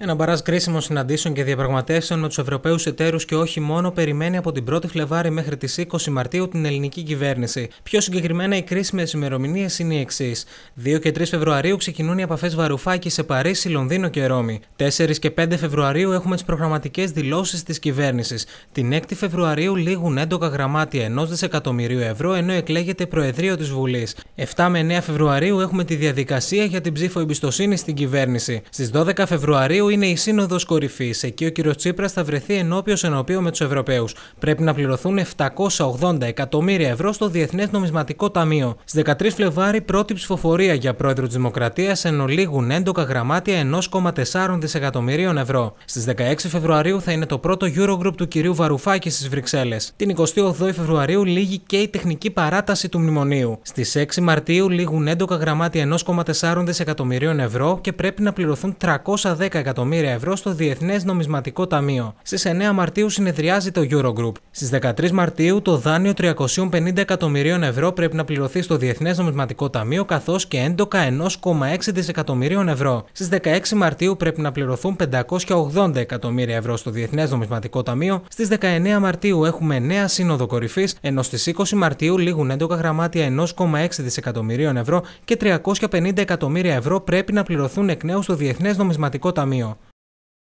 Ένα μπαράζ κρίσιμων συναντήσεων και διαπραγματεύσεων με τους Ευρωπαίους εταίρους και όχι μόνο περιμένει από την 1η Φλεβάρη μέχρι τις 20 Μαρτίου την ελληνική κυβέρνηση. Πιο συγκεκριμένα, οι κρίσιμες ημερομηνίες είναι οι εξής: 2 και 3 Φεβρουαρίου ξεκινούν οι επαφές Βαρουφάκης σε Παρίσι, Λονδίνο και Ρώμη. 4 και 5 Φεβρουαρίου έχουμε τις προγραμματικές δηλώσεις της κυβέρνησης. Την 6η Φεβρουαρίου λήγουν έντοκα γραμμάτια ενός δισεκατομμυρίου ευρώ ενώ εκλέγεται Προεδρείο της Βουλής. 7 με 9 Φεβρουαρίου έχουμε τη διαδικασία για την ψήφο εμπιστοσύνη στην κυβέρνηση. Στις 12 Φεβρουαρίου είναι η Σύνοδος Κορυφής. Εκεί ο κύριος Τσίπρας θα βρεθεί ενώπιος ενώπιο με τους Ευρωπαίους. Πρέπει να πληρωθούν 780 εκατομμύρια ευρώ στο Διεθνές Νομισματικό Ταμείο. Στις 13 Φλεβάρι, πρώτη ψηφοφορία για πρόεδρο της Δημοκρατίας ενολίγουν έντοκα γραμμάτια 1,4 δισεκατομμυρίων ευρώ. Στις 16 Φεβρουαρίου θα είναι το πρώτο Eurogroup του κυρίου Βαρουφάκη στις Βρυξέλλες. Την 28 Φεβρουαρίου λήγει και η τεχνική παράταση του μνημονίου. Στις 6 Μαρτίου λήγουν έντοκα γραμμάτια 1,4 δισεκατομμυρίων ευρώ και πρέπει να πληρωθούν 310 εκατομμύρια εκατομμύρια ευρώ στο Διεθνές Νομισματικό Ταμείο. Στις 9 Μαρτίου συνεδριάζει το Eurogroup. Στις 13 Μαρτίου το δάνειο 350 εκατομμυρίων ευρώ πρέπει να πληρωθεί στο Διεθνές Νομισματικό Ταμείο καθώς και έντοκα 1,6 δισεκατομμυρίων ευρώ. Στις 16 Μαρτίου πρέπει να πληρωθούν 580 εκατομμύρια ευρώ στο Διεθνές Νομισματικό Ταμείο. Στις 19 Μαρτίου έχουμε νέα σύνοδο κορυφής, ενώ στις 20 Μαρτίου λήγουν έντοκα γραμμάτια 1,6 δισεκατομμυρίων ευρώ και 350 εκατομμύρια ευρώ πρέπει να πληρωθούν εκ νέου στο Διεθνές Νομισματικό Ταμείο.